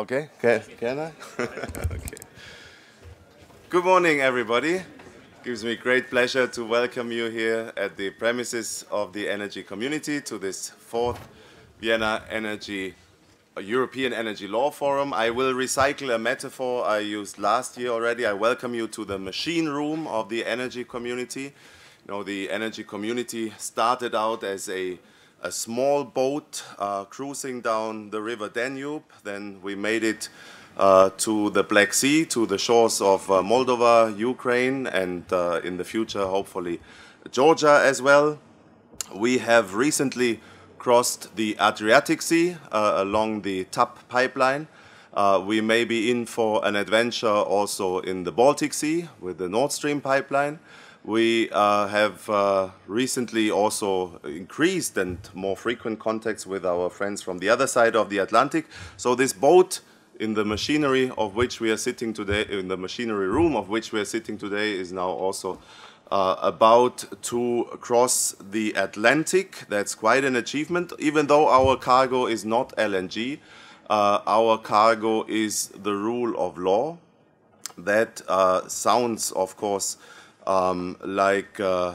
Okay, can, can I? okay. Good morning, everybody. gives me great pleasure to welcome you here at the premises of the energy community to this fourth Vienna Energy uh, European Energy Law Forum. I will recycle a metaphor I used last year already. I welcome you to the machine room of the energy community. You know, the energy community started out as a a small boat uh, cruising down the river Danube. Then we made it uh, to the Black Sea, to the shores of uh, Moldova, Ukraine, and uh, in the future, hopefully, Georgia as well. We have recently crossed the Adriatic Sea uh, along the TAP pipeline. Uh, we may be in for an adventure also in the Baltic Sea with the Nord Stream pipeline. We uh, have uh, recently also increased and more frequent contacts with our friends from the other side of the Atlantic. So this boat in the machinery of which we are sitting today, in the machinery room of which we are sitting today is now also uh, about to cross the Atlantic. That's quite an achievement, even though our cargo is not LNG. Uh, our cargo is the rule of law. That uh, sounds, of course, um, like uh,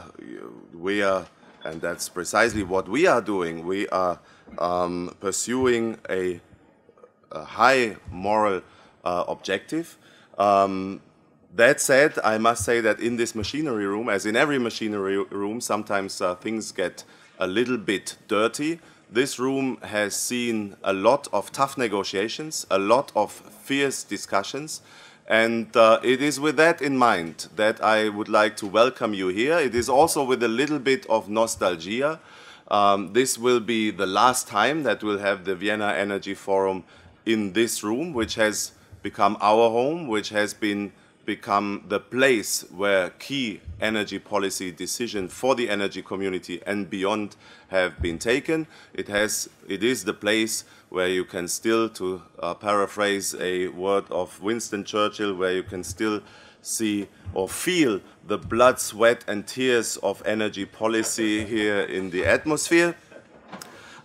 we are, and that's precisely what we are doing, we are um, pursuing a, a, high moral uh, objective. Um, that said, I must say that in this machinery room, as in every machinery room, sometimes uh, things get a little bit dirty. This room has seen a lot of tough negotiations, a lot of fierce discussions. And uh, it is with that in mind that I would like to welcome you here. It is also with a little bit of nostalgia. Um, this will be the last time that we'll have the Vienna Energy Forum in this room, which has become our home, which has been become the place where key energy policy decisions for the energy community and beyond have been taken. It, has, it is the place where you can still, to uh, paraphrase a word of Winston Churchill, where you can still see or feel the blood, sweat, and tears of energy policy here in the atmosphere.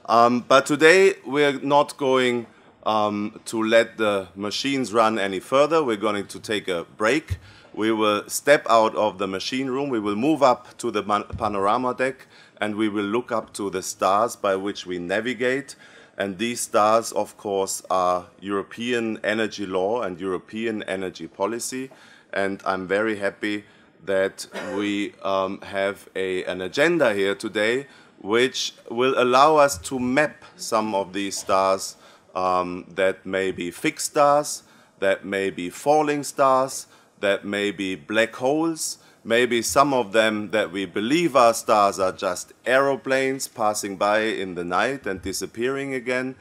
Um, but today we're not going um, to let the machines run any further, we're going to take a break. We will step out of the machine room, we will move up to the panorama deck, and we will look up to the stars by which we navigate. And these stars, of course, are European energy law and European energy policy. And I'm very happy that we um, have a, an agenda here today which will allow us to map some of these stars um, that may be fixed stars, that may be falling stars, that may be black holes. Maybe some of them that we believe are stars are just aeroplanes passing by in the night and disappearing again.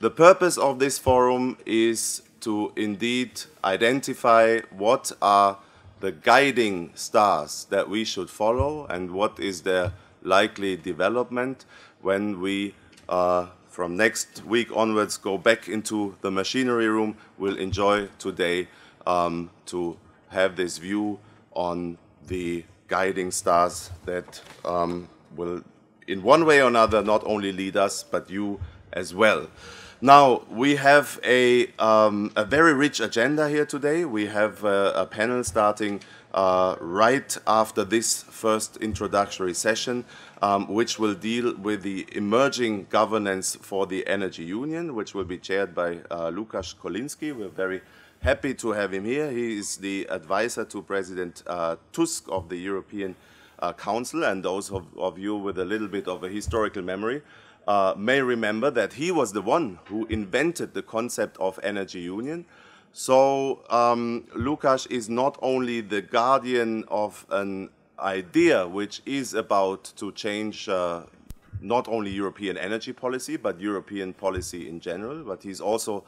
The purpose of this forum is to indeed identify what are the guiding stars that we should follow and what is their likely development when we uh, from next week onwards go back into the machinery room. We'll enjoy today um, to have this view on the guiding stars that um, will in one way or another not only lead us but you as well. Now, we have a, um, a very rich agenda here today. We have a panel starting uh, right after this first introductory session, um, which will deal with the emerging governance for the Energy Union, which will be chaired by uh, Lukasz Kolinski. We're very happy to have him here. He is the advisor to President uh, Tusk of the European uh, Council, and those of, of, you with a little bit of a historical memory. Uh, may remember that he was the one who invented the concept of energy union so um, is not only the guardian of an idea which is about to change uh, not only European energy policy, but European policy in general, but he's also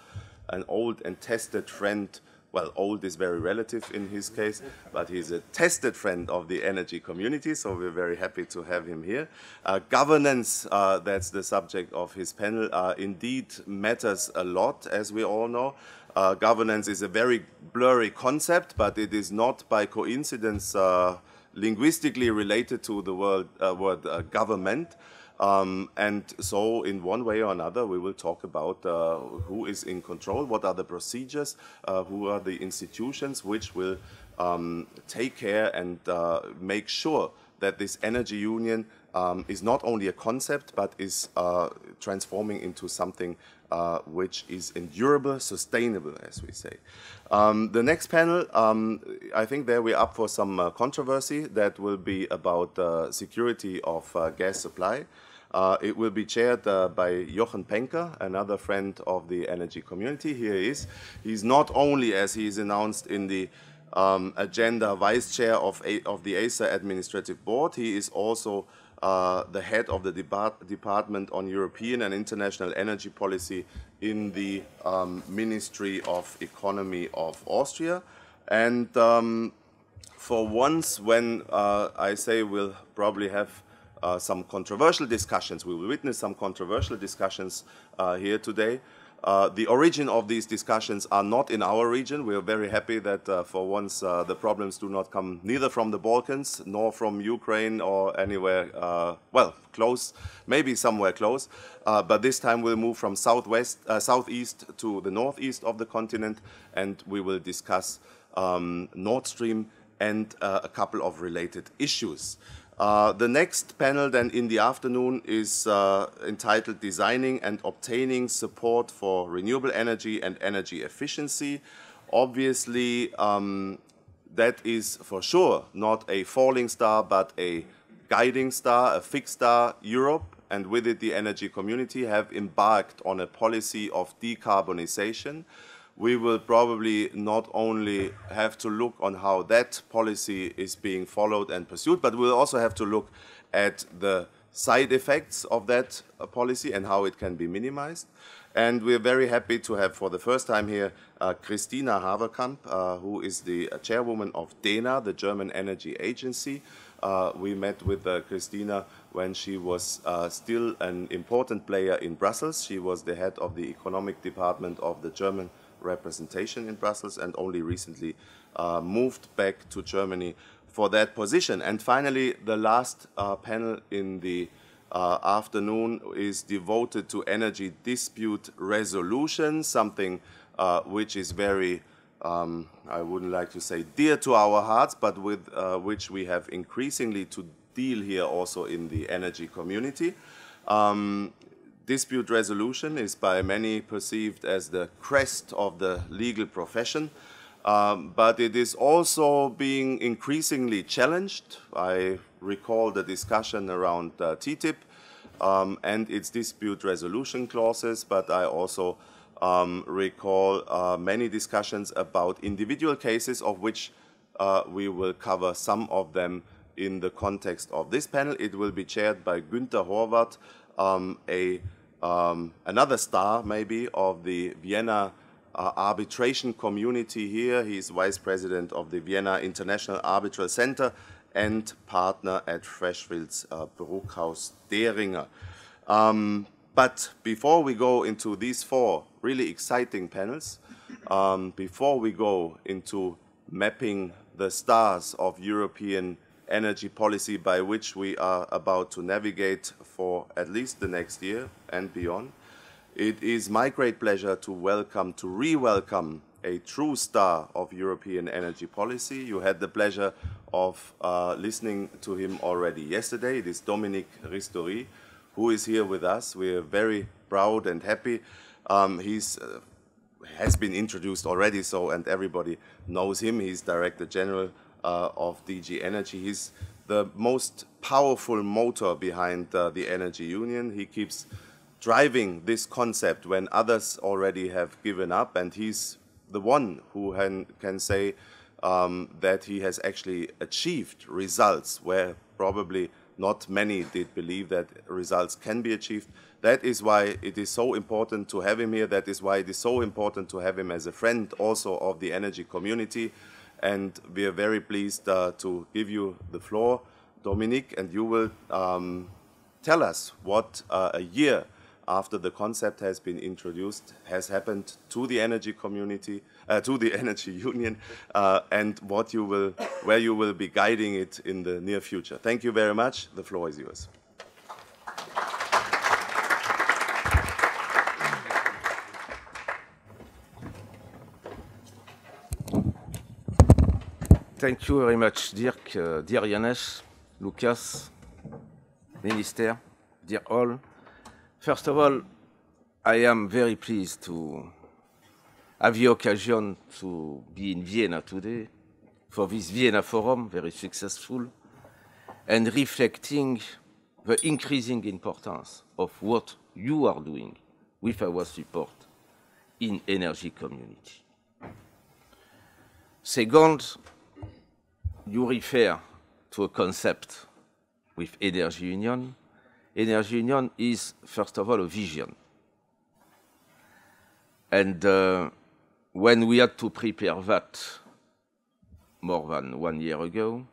an old and tested friend well, old is very relative in his case, but he's a tested friend of the energy community, so we're very happy to have him here. Uh, governance, uh, that's the subject of his panel, uh, indeed matters a lot, as we all know uh, governance is a very blurry concept, but it is not by coincidence uh, linguistically related to the uh, word, uh, word government. Um, and so, in one way or another, we will talk about uh, who is in control, what are the procedures, uh, who are the institutions which will um, take care and make sure that this energy union um, is not only a concept but is uh, transforming into something uh, which is endurable, sustainable, as we say. Um, the next panel, um, I think there we're up for some uh, controversy that will be about uh, security of uh, gas supply. Uh, it will be chaired by Jochen Penker, another friend of the energy community. Here he is. He's not only, as he is announced in the um, agenda, vice chair of, A of the ASA administrative board, he is also uh, the head of the Department on European and International Energy Policy in the um, Ministry of Economy of Austria. And um, for once, when uh, I say we'll probably have uh, some controversial discussions, we will witness some controversial discussions uh, here today. Uh, the origin of these discussions are not in our region. We are very happy that uh, for once uh, the problems do not come neither from the Balkans nor from Ukraine or anywhere, uh, well, close, maybe somewhere close. Uh, but this time we'll move from southwest, southeast to the northeast of the continent and we will discuss um, Nord Stream and a couple of related issues. Uh, the next panel then in the afternoon is uh, entitled Designing and Obtaining Support for Renewable Energy and Energy Efficiency. Obviously, um, that is for sure not a falling star, but a guiding star, a fixed star. Europe and with it the energy community have embarked on a policy of decarbonization we will probably not only have to look on how that policy is being followed and pursued, but we'll also have to look at the side effects of that uh, policy and how it can be minimized. And we're very happy to have for the first time here uh, Christina Haverkamp, uh, who is the uh, chairwoman of DENA, the German Energy Agency. Uh, we met with uh, Christina when she was still an important player in Brussels. She was the head of the economic department of the German representation in Brussels and only recently uh, moved back to Germany for that position. And finally, the last uh, panel in the uh, afternoon is devoted to energy dispute resolution, something uh, which is very, um, I wouldn't like to say dear to our hearts, but with uh, which we have increasingly to deal here also in the energy community. Um, Dispute resolution is by many perceived as the crest of the legal profession, um, but it is also being increasingly challenged. I recall the discussion around uh, TTIP um, and its dispute resolution clauses, but I also um, recall uh, many discussions about individual cases, of which uh, we will cover some of them in the context of this panel. It will be chaired by Günther Horvath, um, a um, another star, maybe, of the Vienna uh, arbitration community here. He is vice president of the Vienna International Arbitral Center and partner at Freshfields uh, Bruckhaus Deringer. Um, but before we go into these four really exciting panels, um, before we go into mapping the stars of European energy policy by which we are about to navigate for at least the next year and beyond. It is my great pleasure to welcome, to re-welcome a true star of European energy policy. You had the pleasure of uh, listening to him already yesterday. It is Dominique Ristori, who is here with us. We are very proud and happy. Um, he's uh, has been introduced already, so and everybody knows him. He's Director General uh, of DG Energy. He's the most powerful motor behind uh, the energy union. He keeps driving this concept when others already have given up, and he's the one who can, can say um, that he has actually achieved results where probably not many did believe that results can be achieved. That is why it is so important to have him here. That is why it is so important to have him as a friend also of the energy community and we are very pleased uh, to give you the floor, Dominique, and you will um, tell us what uh, a year after the concept has been introduced has happened to the energy community, uh, to the energy union, uh, and what you will, where you will be guiding it in the near future. Thank you very much. The floor is yours. Thank you very much, Dirk, uh, dear Janesh, Lucas, Minister, dear all. First of all, I am very pleased to have the occasion to be in Vienna today for this Vienna Forum, very successful, and reflecting the increasing importance of what you are doing with our support in energy community. Second, you refer to a concept with energy union. Energy union is, first of all, a vision. And uh, when we had to prepare that more than one year ago,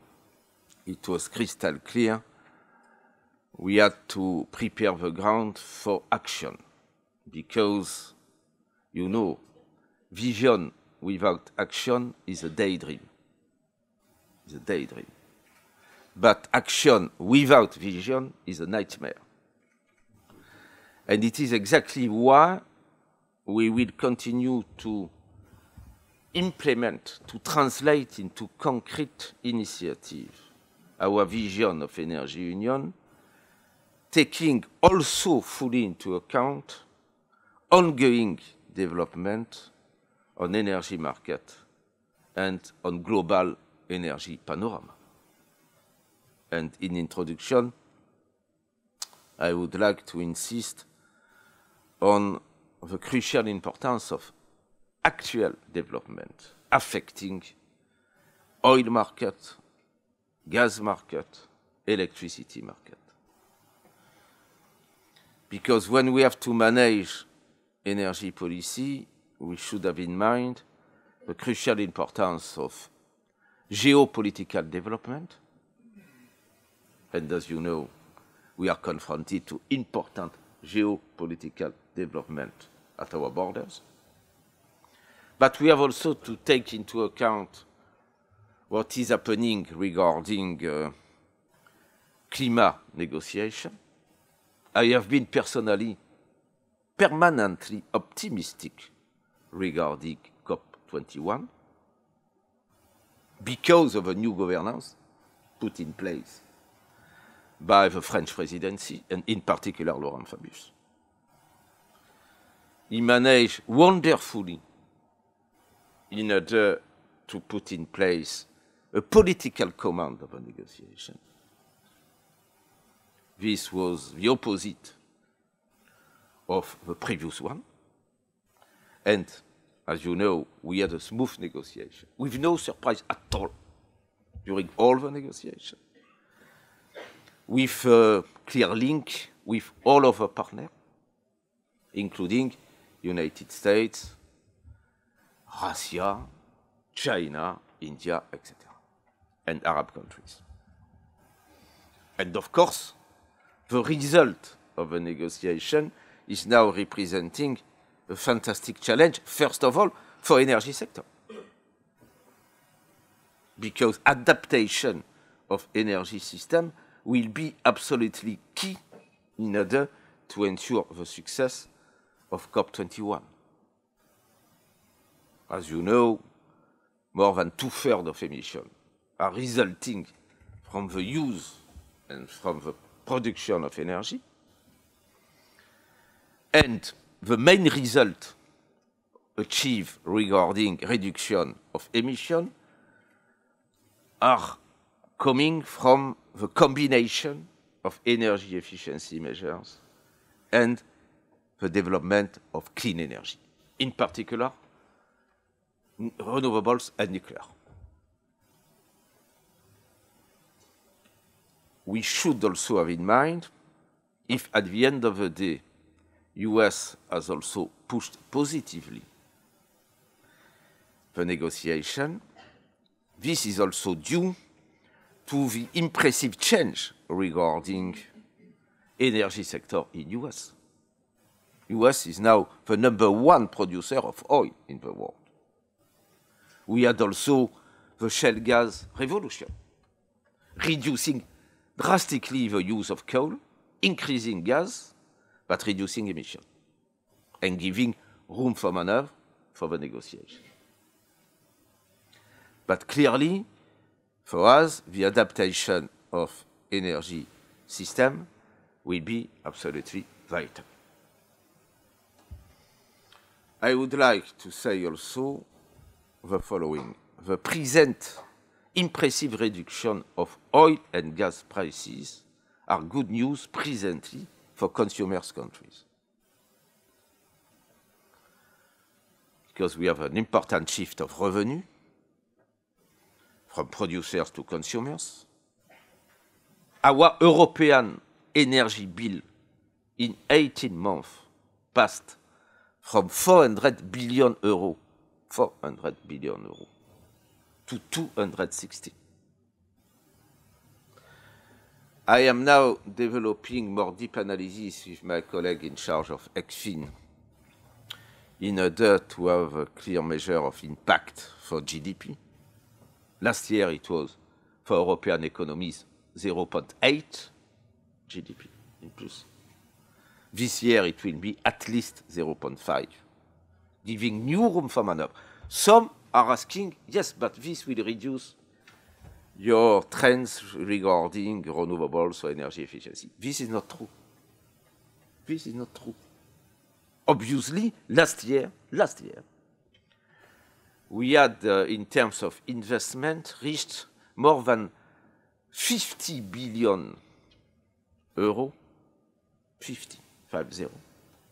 it was crystal clear. We had to prepare the ground for action because, you know, vision without action is a daydream is a daydream. But action without vision is a nightmare. And it is exactly why we will continue to implement, to translate into concrete initiative our vision of energy union, taking also fully into account ongoing development on energy market and on global energy panorama. And in introduction, I would like to insist on the crucial importance of actual development affecting oil market, gas market, electricity market. Because when we have to manage energy policy, we should have in mind the crucial importance of geopolitical development. And as you know, we are confronted to important geopolitical development at our borders. But we have also to take into account what is happening regarding uh, climate negotiation. I have been personally permanently optimistic regarding COP21 because of a new governance put in place by the French presidency, and in particular Laurent Fabius. He managed wonderfully in order to put in place a political command of a negotiation. This was the opposite of the previous one, and as you know, we had a smooth negotiation with no surprise at all during all the negotiation, with a clear link with all of our partners, including United States, Russia, China, India, etc., and Arab countries. And of course, the result of the negotiation is now representing a fantastic challenge, first of all, for energy sector. Because adaptation of energy system will be absolutely key in order to ensure the success of COP21. As you know, more than two-thirds of emissions are resulting from the use and from the production of energy. And the main result achieved regarding reduction of emission are coming from the combination of energy efficiency measures and the development of clean energy, in particular renewables and nuclear. We should also have in mind if at the end of the day US has also pushed positively the negotiation. This is also due to the impressive change regarding energy sector in US. US is now the number one producer of oil in the world. We had also the shale gas revolution, reducing drastically the use of coal, increasing gas, but reducing emission and giving room for maneuver for the negotiation. But clearly, for us, the adaptation of energy system will be absolutely vital. I would like to say also the following. The present impressive reduction of oil and gas prices are good news presently for consumers countries. Because we have an important shift of revenue from producers to consumers. Our European energy bill in 18 months passed from 400 billion euros, 400 billion euros, to 260 I am now developing more deep analysis with my colleague in charge of ECFIN in order to have a clear measure of impact for GDP. Last year it was for European economies 0.8 GDP increase. This year it will be at least 0.5, giving new room for maneuver. Some are asking, yes, but this will reduce your trends regarding renewable or energy efficiency. This is not true. This is not true. Obviously, last year, last year, we had, uh, in terms of investment, reached more than 50 billion euro, 50, 5 zero,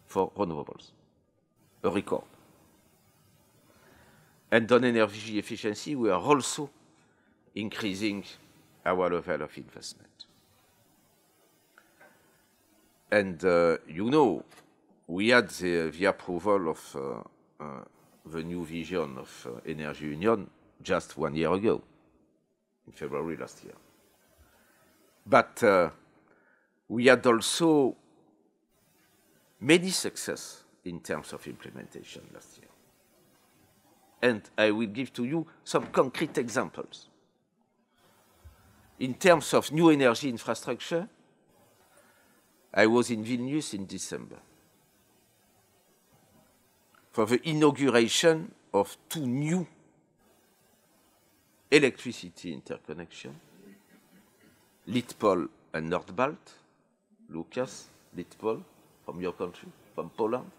for renewables, a record. And on energy efficiency, we are also increasing our level of investment. And uh, you know, we had the, the approval of uh, uh, the new vision of uh, Energy Union just one year ago, in February last year. But uh, we had also many success in terms of implementation last year. And I will give to you some concrete examples in terms of new energy infrastructure, I was in Vilnius in December for the inauguration of two new electricity interconnection, Litpol and Nordbalt. Lucas, Litpol, from your country, from Poland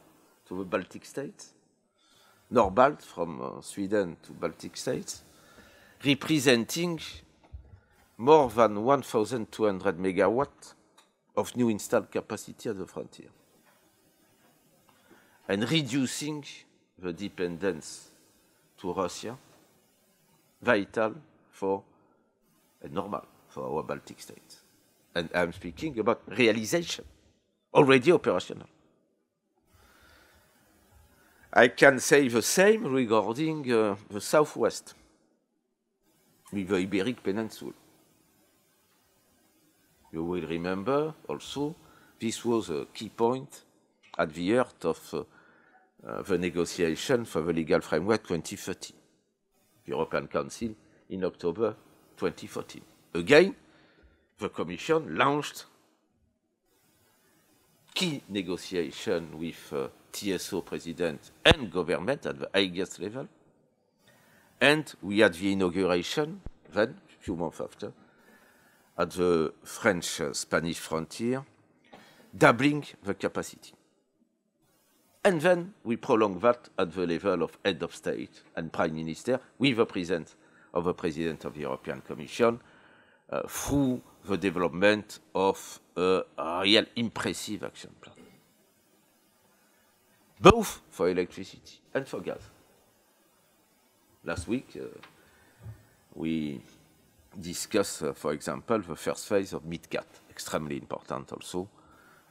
to the Baltic states. Nordbalt from uh, Sweden to Baltic states, representing more than 1,200 megawatts of new installed capacity at the frontier and reducing the dependence to Russia, vital for and normal for our Baltic states. And I'm speaking about realization, already operational. I can say the same regarding uh, the southwest, with the Iberic Peninsula. You will remember also this was a key point at the heart of uh, the negotiation for the legal framework 2013, European Council in October 2014. Again, the Commission launched key negotiation with uh, TSO president and government at the highest level. And we had the inauguration then, a few months after, at the French-Spanish frontier, doubling the capacity. And then we prolong that at the level of head of state and prime minister with the presence of the president of the European Commission uh, through the development of a real impressive action plan. Both for electricity and for gas. Last week, uh, we discuss, uh, for example, the first phase of MidCat, extremely important also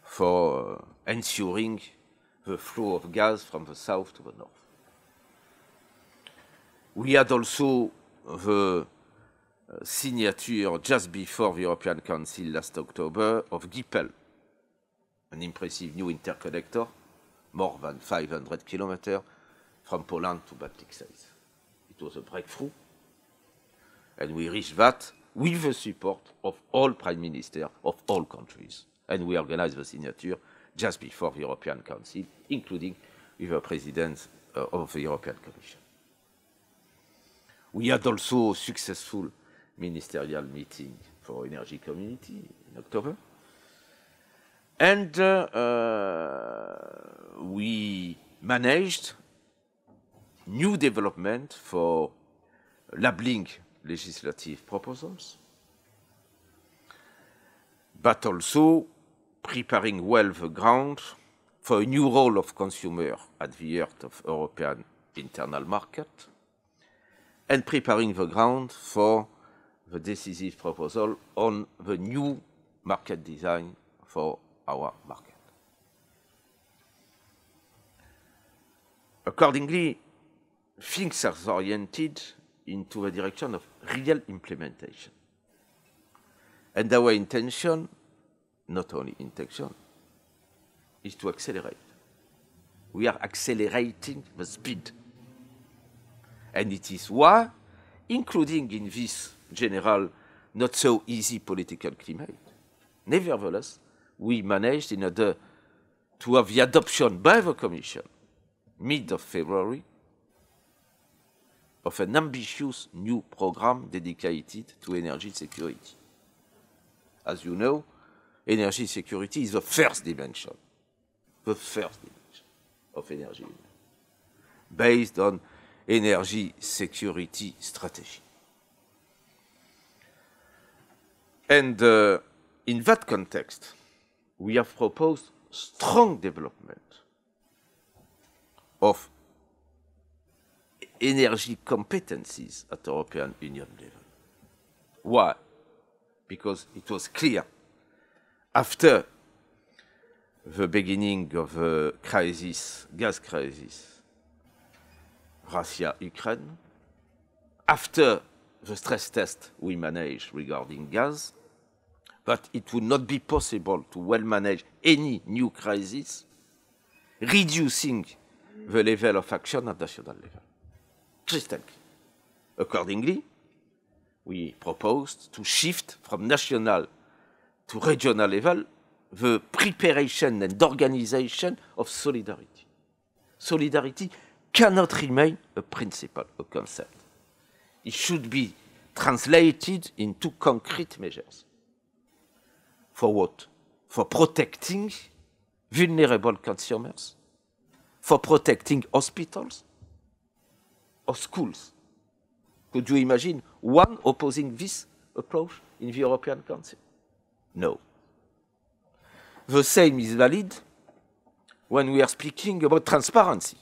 for uh, ensuring the flow of gas from the south to the north. We had also the uh, signature just before the European Council last October of GIPEL, an impressive new interconnector, more than 500 kilometers from Poland to Baltic states. It was a breakthrough and we reach that with the support of all prime ministers of all countries. And we organize the signature just before the European Council, including with the president uh, of the European Commission. We had also a successful ministerial meeting for energy community in October. And uh, uh, we managed new development for Lablink legislative proposals, but also preparing well the ground for a new role of consumer at the heart of European internal market, and preparing the ground for the decisive proposal on the new market design for our market. Accordingly, things are oriented into the direction of real implementation. And our intention, not only intention, is to accelerate. We are accelerating the speed. And it is why, including in this general, not so easy political climate, nevertheless, we managed in order to have the adoption by the Commission mid of February of an ambitious new program dedicated to energy security. As you know, energy security is the first dimension, the first dimension of energy, based on energy security strategy. And uh, in that context, we have proposed strong development of energy competencies at European Union level. Why? Because it was clear after the beginning of the crisis, gas crisis, Russia, Ukraine, after the stress test we managed regarding gas, that it would not be possible to well manage any new crisis, reducing the level of action at national level. Accordingly, we proposed to shift from national to regional level the preparation and organization of solidarity. Solidarity cannot remain a principle, a concept. It should be translated into concrete measures. For what? For protecting vulnerable consumers, for protecting hospitals, of schools. Could you imagine one opposing this approach in the European Council? No. The same is valid when we are speaking about transparency.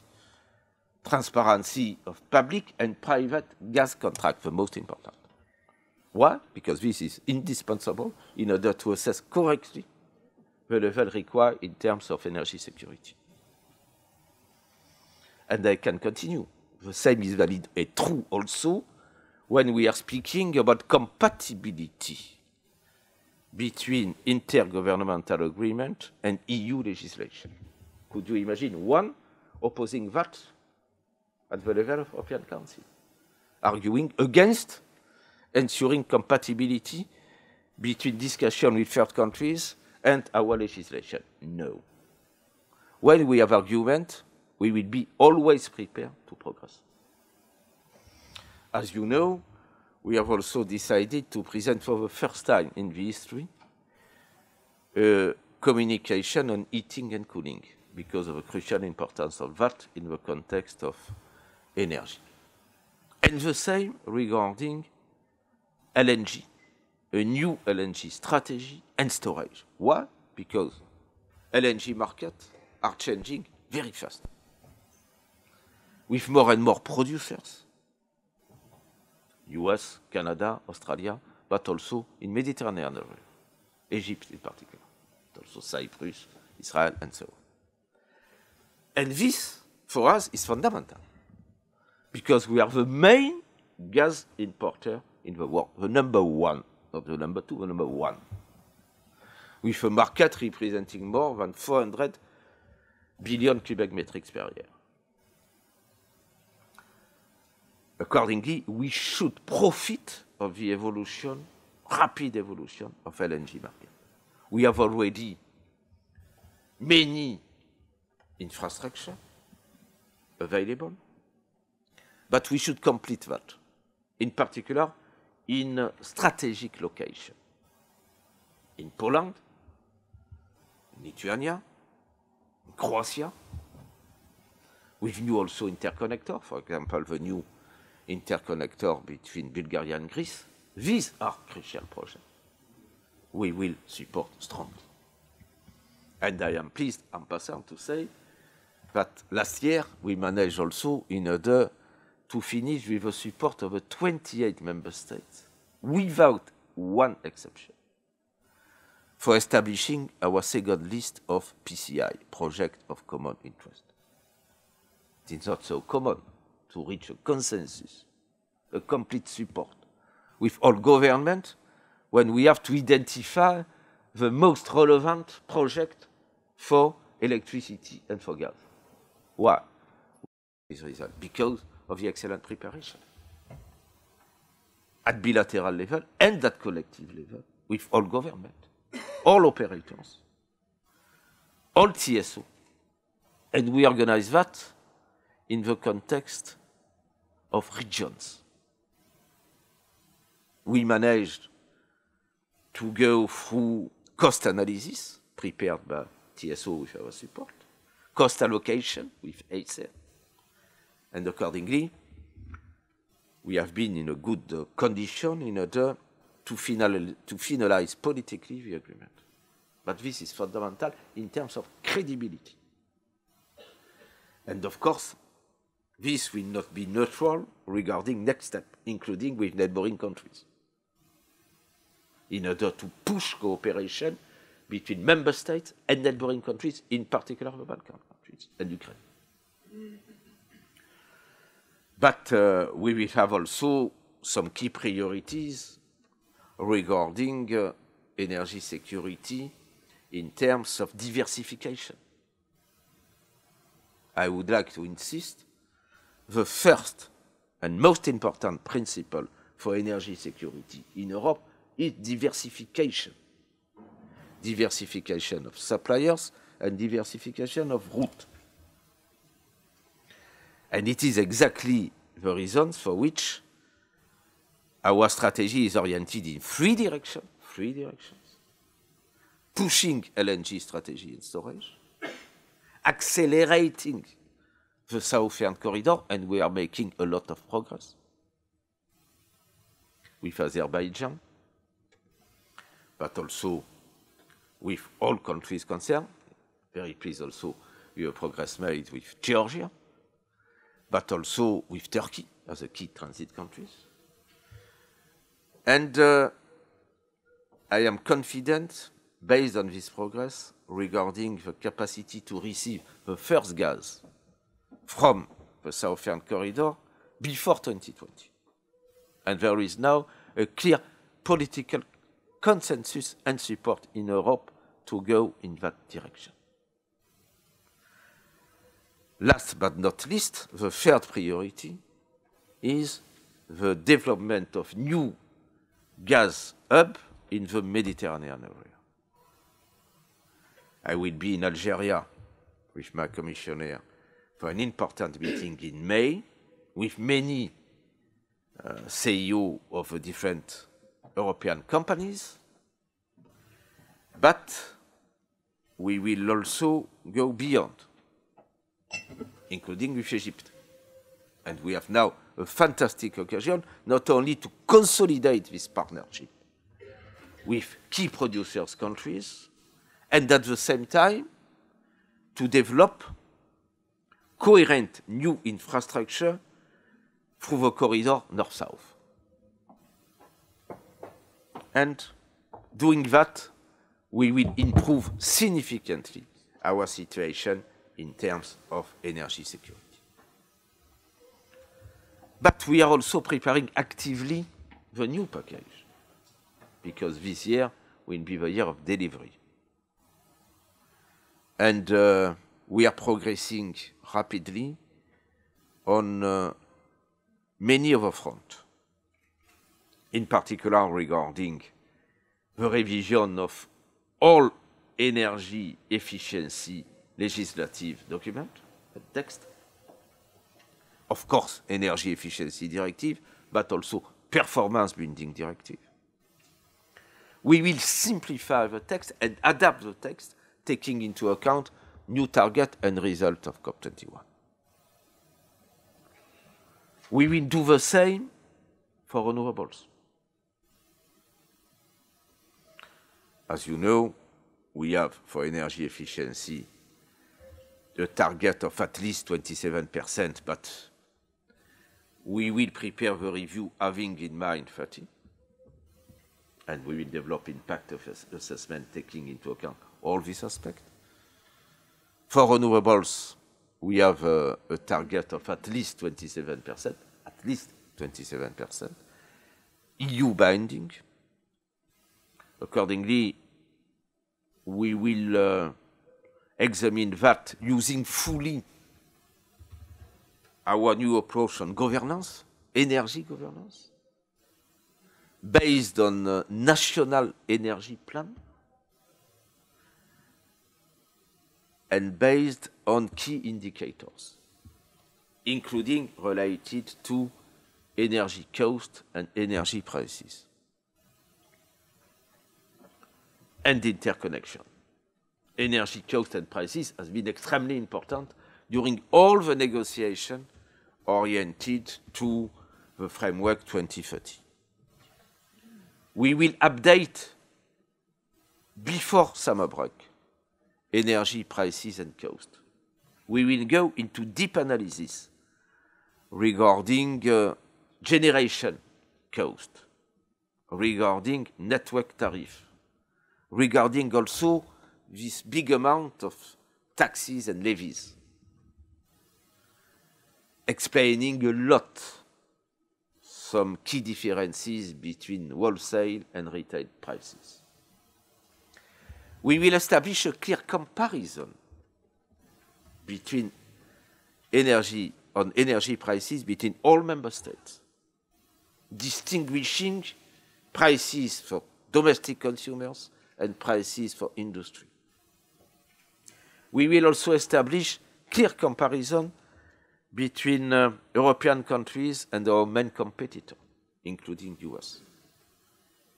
Transparency of public and private gas contracts, the most important. Why? Because this is indispensable in order to assess correctly the level required in terms of energy security. And I can continue the same is valid and true also when we are speaking about compatibility between intergovernmental agreement and EU legislation. Could you imagine one opposing that at the level of European Council, arguing against ensuring compatibility between discussion with third countries and our legislation? No. When we have argument, we will be always prepared to progress. As you know, we have also decided to present for the first time in the history a uh, communication on heating and cooling because of the crucial importance of that in the context of energy. And the same regarding LNG, a new LNG strategy and storage. Why? Because LNG markets are changing very fast. with more and more producers, US, Canada, Australia, but also in Mediterranean Egypt in particular, also Cyprus, Israel, and so on. And this, for us, is fundamental because we are the main gas importer in the world, the number one, not the number two, the number one, with a market representing more than 400 billion cubic meters per year. Accordingly, we should profit of the evolution, rapid evolution of LNG market. We have already many infrastructure available, but we should complete that, in particular in strategic location, in Poland, Lithuania, Croatia. with new also interconnector, for example, the new interconnector between Bulgaria and Greece, these are crucial projects. We will support strongly. And I am pleased, en passant, to say that last year we managed also in order to finish with the support of the 28 member states, without one exception, for establishing our second list of PCI, Project of Common Interest. It is not so common. to reach a consensus, a complete support with all government when we have to identify the most relevant project for electricity and for gas. Why? Because of the excellent preparation at bilateral level and at collective level with all government, all operators, all TSO. And we organize that in the context of regions. We managed to go through cost analysis prepared by TSO with our support, cost allocation with ACER, and accordingly, we have been in a good uh, condition in order to, final, to finalize politically the agreement. But this is fundamental in terms of credibility. And of course, this will not be neutral regarding next step, including with neighboring countries, in order to push cooperation between member states and neighboring countries, in particular the Balkan countries and Ukraine. But uh, we will have also some key priorities regarding uh, energy security in terms of diversification. I would like to insist the first and most important principle for energy security in Europe is diversification. Diversification of suppliers and diversification of routes. And it is exactly the reasons for which our strategy is oriented in three directions, three directions. Pushing LNG strategy and storage, accelerating the Southern Corridor, and we are making a lot of progress with Azerbaijan, but also with all countries concerned. Very pleased also with progress made with Georgia, but also with Turkey as a key transit countries. And uh, I am confident, based on this progress, regarding the capacity to receive the first gas from the Southern Corridor before 2020. And there is now a clear political consensus and support in Europe to go in that direction. Last but not least, the third priority is the development of new gas hub in the Mediterranean area. I will be in Algeria with my commissioner for an important meeting in May with many uh, CEO of different European companies. But we will also go beyond, including with Egypt. And we have now a fantastic occasion not only to consolidate this partnership with key producers countries, and at the same time to develop coherent new infrastructure through the corridor north-south. And doing that, we will improve significantly our situation in terms of energy security. But we are also preparing actively the new package, because this year will be the year of delivery. And uh, we are progressing rapidly on uh, many many our fronts, in particular regarding the revision of all energy efficiency legislative document, text. Of course, energy efficiency directive, but also performance binding directive. We will simplify the text and adapt the text, taking into account new target and result of COP21. We will do the same for renewables. As you know, we have for energy efficiency a target of at least 27%, but we will prepare the review having in mind 30, and we will develop impact assessment taking into account all these aspects. For renewables, we have a, target of at least 27%, at least 27%. EU binding. Accordingly, we will uh, examine that using fully our new approach on governance, energy governance, based on national energy plan. and based on key indicators, including related to energy cost and energy prices and interconnection. Energy cost and prices has been extremely important during all the negotiation oriented to the framework 2030. We will update before summer break energy prices and cost. We will go into deep analysis regarding uh, generation cost, regarding network tariff, regarding also this big amount of taxes and levies, explaining a lot some key differences between wholesale and retail prices we will establish a clear comparison between energy on energy prices between all member states, distinguishing prices for domestic consumers and prices for industry. We will also establish clear comparison between uh, European countries and our main competitor, including US.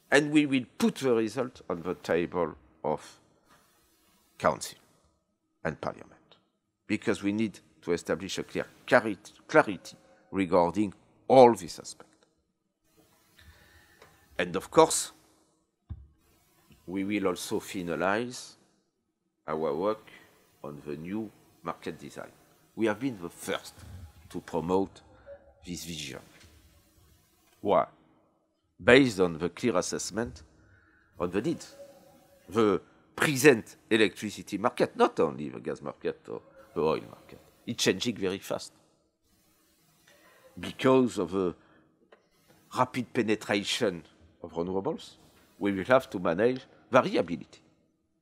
And we will put the result on the table of council and parliament because we need to establish a clear clarity regarding all these aspects. And of course, we will also finalize our work on the new market design. We have been the first to promote this vision. Why? Based on the clear assessment on the needs the present electricity market, not only the gas market or the oil market. It's changing very fast because of the rapid penetration of renewables. We will have to manage variability.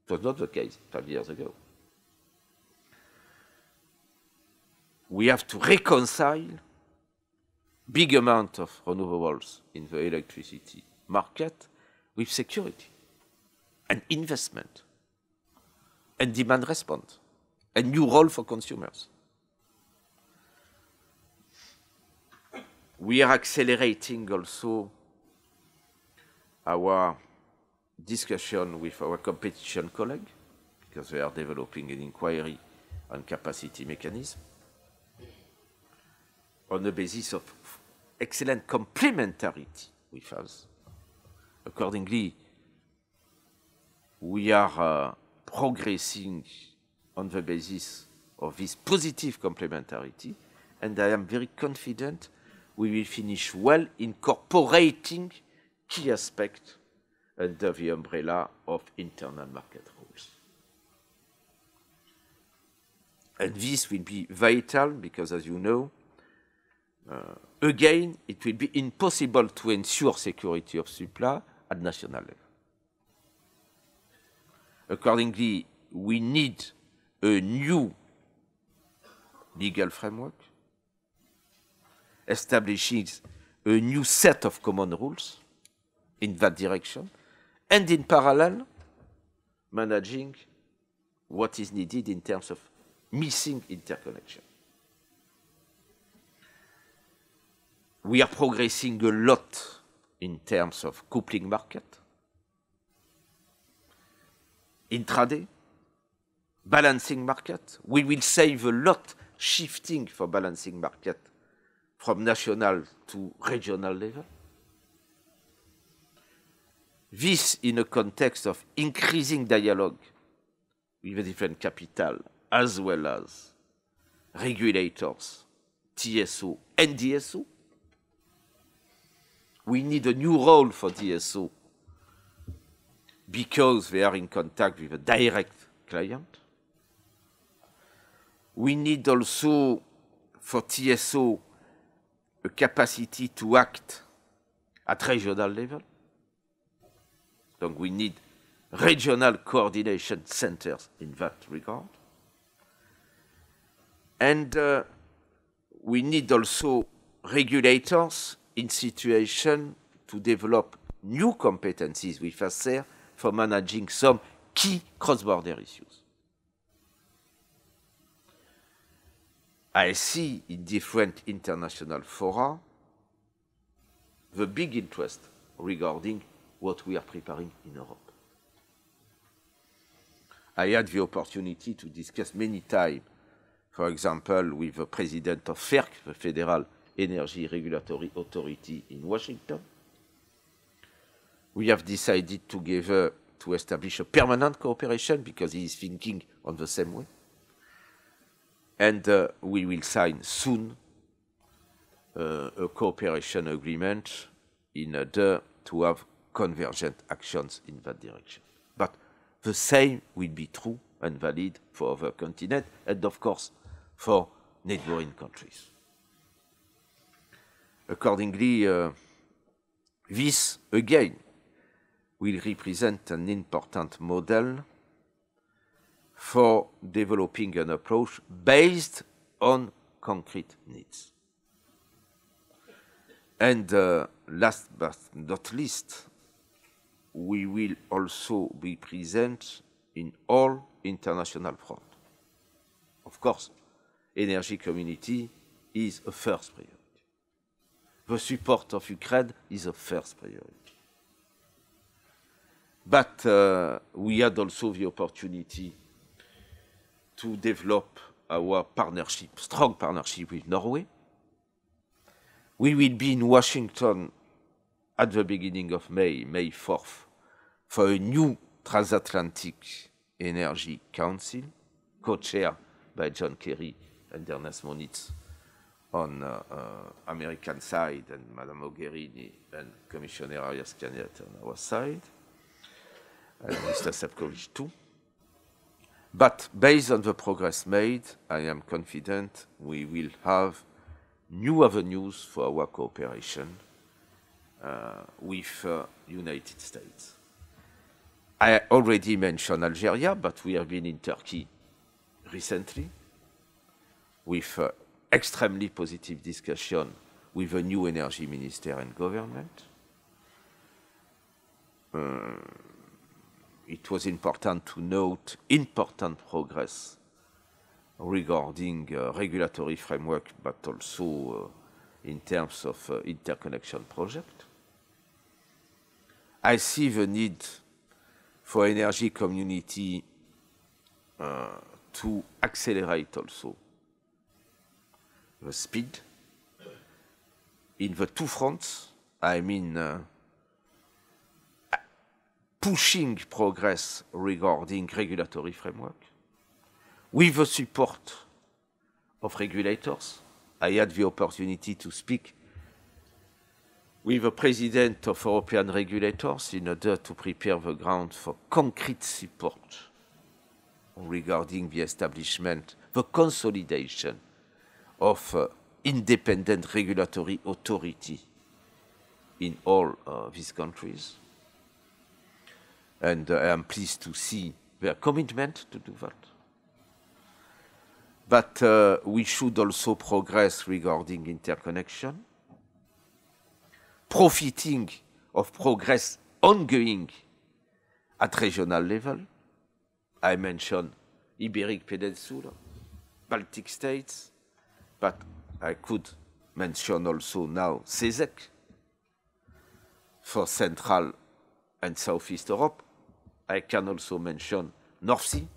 It was not the case 12 years ago. We have to reconcile big amount of renewables in the electricity market with security and investment and demand response, a new role for consumers. We are accelerating also our discussion with our competition colleague because we are developing an inquiry on capacity mechanism on the basis of excellent complementarity with us. Accordingly, we are uh, progressing on the basis of this positive complementarity, and I am very confident we will finish well incorporating key aspects under the umbrella of internal market rules. And this will be vital because, as you know, uh, again, it will be impossible to ensure security of supply at national level. Accordingly, we need a new legal framework establishing a new set of common rules in that direction, and in parallel, managing what is needed in terms of missing interconnection. We are progressing a lot in terms of coupling market intraday, balancing market. We will save a lot shifting for balancing market from national to regional level. This in a context of increasing dialogue with the different capital as well as regulators, TSO and DSO. We need a new role for DSO because they are in contact with a direct client. We need also for TSO a capacity to act at regional level. So we need regional coordination centers in that regard. And uh, we need also regulators in situation to develop new competencies with ASER for managing some key cross-border issues. I see in different international fora the big interest regarding what we are preparing in Europe. I had the opportunity to discuss many times, for example, with the president of FERC, the Federal Energy Regulatory Authority in Washington, we have decided together to establish a permanent cooperation because he is thinking on the same way. And uh, we will sign soon uh, a cooperation agreement in order to have convergent actions in that direction. But the same will be true and valid for other continent and of course for neighboring countries. Accordingly, uh, this again Will represent an important model for developing an approach based on concrete needs. And uh, last but not least, we will also be present in all international fronts. Of course, energy community is a first priority. The support of Ukraine is a first priority. But uh, we had also the opportunity to develop our partnership, strong partnership with Norway. We will be in Washington at the beginning of May, May 4th, for a new Transatlantic Energy Council, co-chaired by John Kerry and Ernest Monitz on uh, uh, American side and Madame Mogherini and Commissioner Arias Canet on our side. Mr. Sepkovich too. But based on the progress made, I am confident we will have new avenues for our cooperation uh, with uh, United States. I already mentioned Algeria, but we have been in Turkey recently with uh, extremely positive discussion with the new energy minister and government. Uh, it was important to note important progress regarding uh, regulatory framework, but also uh, in terms of uh, interconnection project. I see the need for energy community uh, to accelerate also the speed in the two fronts, I mean uh, pushing progress regarding regulatory framework with the support of regulators. I had the opportunity to speak with the president of European regulators in order to prepare the ground for concrete support regarding the establishment, the consolidation of uh, independent regulatory authority in all uh, these countries and I am pleased to see their commitment to do that. But uh, we should also progress regarding interconnection, profiting of progress ongoing at regional level. I mentioned Iberic Peninsula, Baltic states, but I could mention also now CESEC for Central and Southeast Europe, I can also mention North Sea.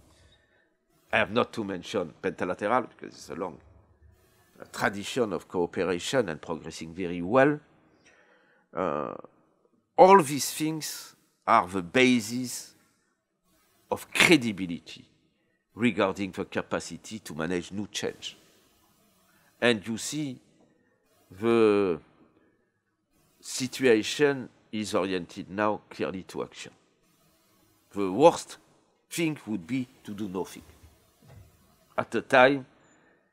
I have not to mention Pentalateral because it's a long tradition of cooperation and progressing very well. Uh, all these things are the basis of credibility regarding the capacity to manage new change. And you see, the situation is oriented now clearly to action the worst thing would be to do nothing. At the time,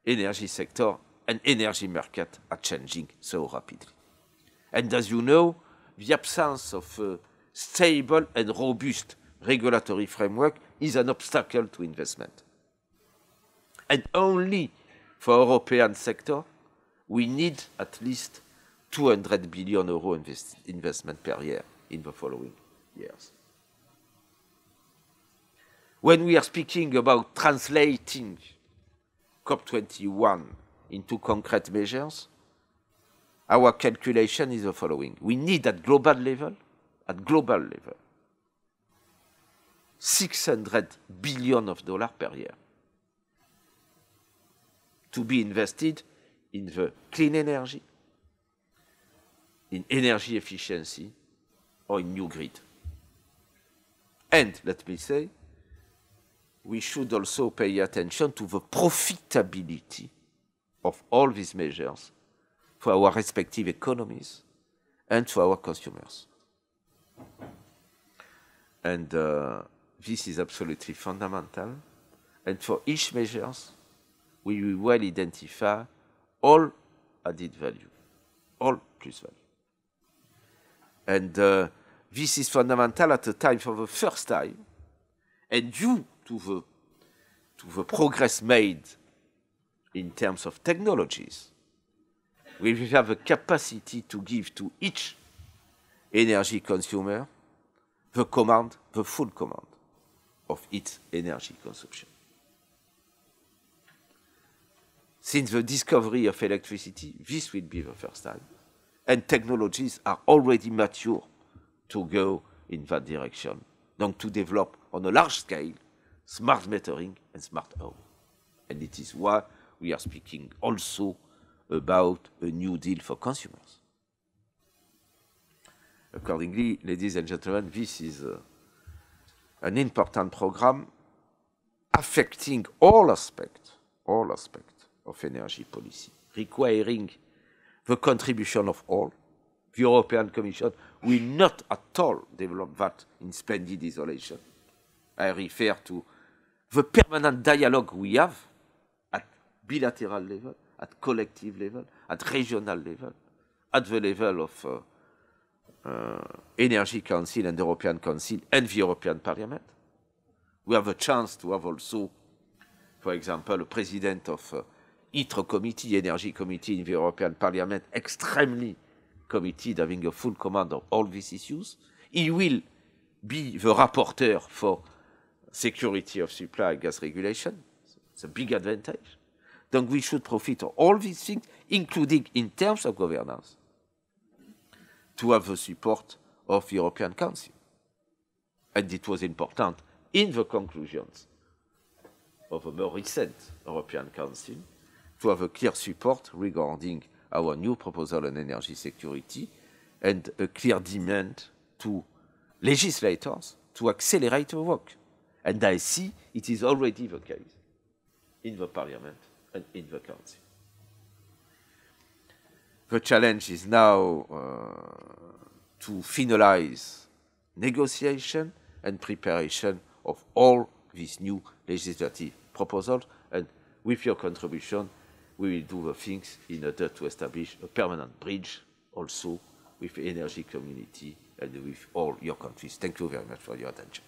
energy sector and energy market are changing so rapidly. And as you know, the absence of a stable and robust regulatory framework is an obstacle to investment. And only for European sector, we need at least 200 billion euro invest investment per year in the following years. When we are speaking about translating COP21 into concrete measures, our calculation is the following. We need at global level, at global level, 600 billion of dollars per year to be invested in the clean energy, in energy efficiency, or in new grid. And let me say, we should also pay attention to the profitability of all these measures for our respective economies and to our consumers. And uh, this is absolutely fundamental. And for each measure, we will well identify all added value, all plus value. And uh, this is fundamental at the time for the first time. And you to the, to the progress made in terms of technologies, we will have a capacity to give to each energy consumer the command, the full command of its energy consumption. Since the discovery of electricity, this will be the first time. And technologies are already mature to go in that direction. Donc to develop on a large scale smart metering and smart home. And it is why we are speaking also about a new deal for consumers. Accordingly, ladies and gentlemen, this is uh, an important program affecting all aspects, all aspects of energy policy, requiring the contribution of all. The European Commission will not at all develop that in splendid isolation. I refer to the permanent dialogue we have at bilateral level, at collective level, at regional level, at the level of uh, uh, Energy Council and European Council and the European Parliament. We have a chance to have also, for example, a president of uh, ITRE committee, Energy Committee in the European Parliament, extremely committed, having a full command of all these issues. He will be the rapporteur for security of supply gas regulation. It's a big advantage. Then we should profit of all these things, including in terms of governance, to have the support of European Council. And it was important in the conclusions of a more recent European Council to have a clear support regarding our new proposal on energy security and a clear demand to legislators to accelerate the work. And I see it is already the case in the parliament and in the council. The challenge is now uh, to finalize negotiation and preparation of all these new legislative proposals. And with your contribution, we will do the things in order to establish a permanent bridge also with the energy community and with all your countries. Thank you very much for your attention.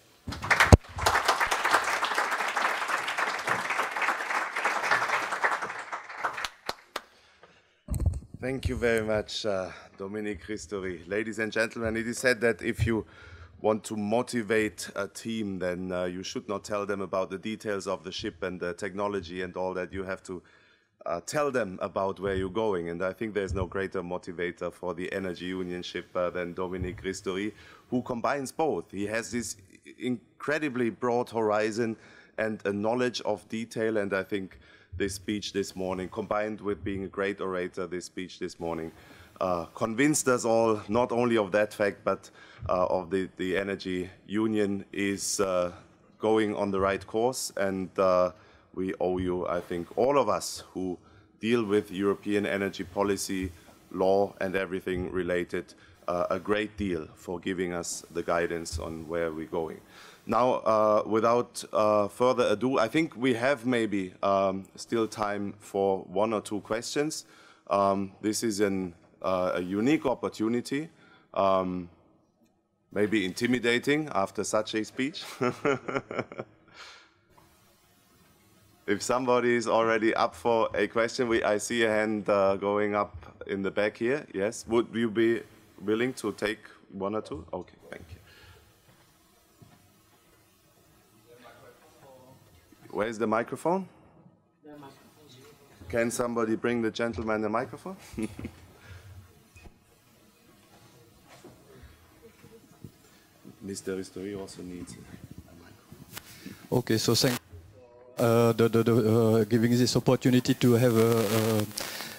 Thank you very much, uh, Dominic Ristori. Ladies and gentlemen, it is said that if you want to motivate a team, then uh, you should not tell them about the details of the ship and the technology and all that. You have to uh, tell them about where you're going. And I think there's no greater motivator for the energy union ship uh, than Dominique Ristori, who combines both. He has this incredibly broad horizon and a knowledge of detail, and I think this speech this morning, combined with being a great orator, this speech this morning, uh, convinced us all not only of that fact, but uh, of the, the energy union is uh, going on the right course. And uh, we owe you, I think, all of us who deal with European energy policy, law, and everything related, uh, a great deal for giving us the guidance on where we're going. Now, uh, without uh, further ado, I think we have maybe um, still time for one or two questions. Um, this is an, uh, a unique opportunity, um, maybe intimidating after such a speech. if somebody is already up for a question, we, I see a hand uh, going up in the back here. Yes, would you be willing to take one or two? Okay, thank you. Where's the microphone? Can somebody bring the gentleman the microphone? Mr. History also needs a microphone. Okay, so thank uh, the, the, the, uh, giving this opportunity to have a,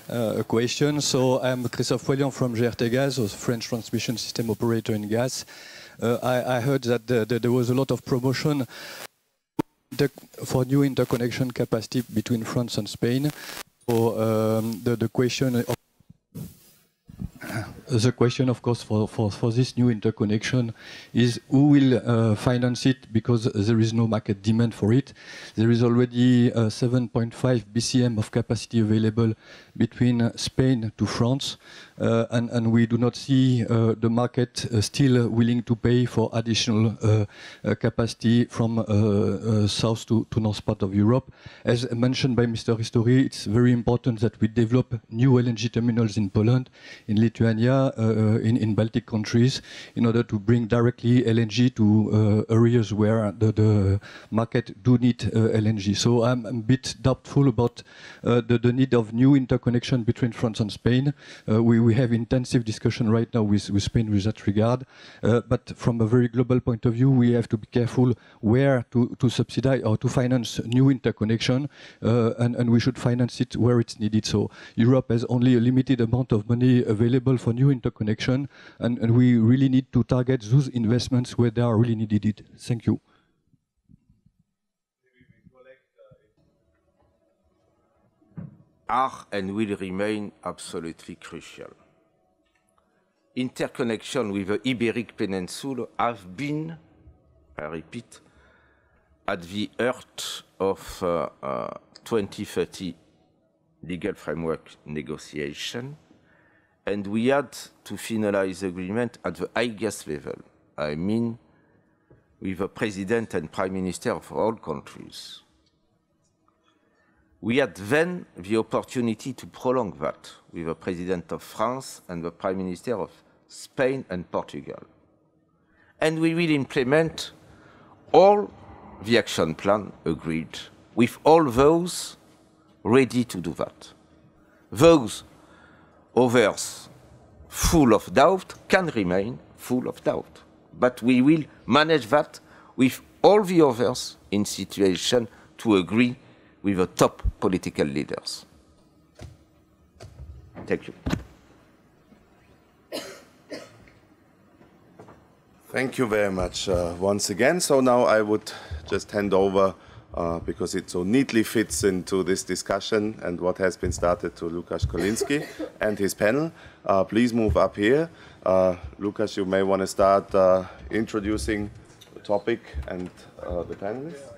a, a question. So I'm Christophe Poillon from GRT Gaz, a French transmission system operator in gas. Uh, I, I, heard that the, the, there was a lot of promotion for new interconnection capacity between France and Spain. So um, the, the question of the question, of course, for, for, for this new interconnection is who will uh, finance it because there is no market demand for it. There is already uh, 7.5 BCM of capacity available between uh, Spain to France, uh, and, and we do not see uh, the market uh, still willing to pay for additional capacity from south to, to north part of Europe. As mentioned by Mr. Histori, it's very important that we develop new LNG terminals in Poland, in Lithuania, uh, uh, in, in Baltic countries, in order to bring directly LNG to uh, areas where the, the, market do need LNG. So I'm a bit doubtful about the, the, need of new interconnection between France and Spain. we, we have intensive discussion right now with, with Spain with that regard. but from a very global point of view, we have to be careful where to, to subsidize or to finance new interconnection, uh, and, and, we should finance it where it's needed. So Europe has only a limited amount of money available for new interconnection, and, and we really need to target those investments where they are really needed. Thank you. Are and will remain absolutely crucial. Interconnection with the Iberic Peninsula have been, I repeat, at the heart of uh, uh, 2030 legal framework negotiation and we had to finalize agreement at the highest level. I mean, with the president and prime minister of all countries. We had then the opportunity to prolong that with the president of France and the prime minister of Spain and Portugal. And we will implement all the action plan agreed with all those ready to do that. Those others full of doubt can remain full of doubt. But we will manage that with all the others in situation to agree with the top political leaders. Thank you. Thank you very much uh, once again. So now I would just hand over uh, because it so neatly fits into this discussion and what has been started to Lukasz Kolinski and his panel. Uh, please move up here. Uh, Lukasz, you may want to start uh, introducing the topic and uh, the panelists.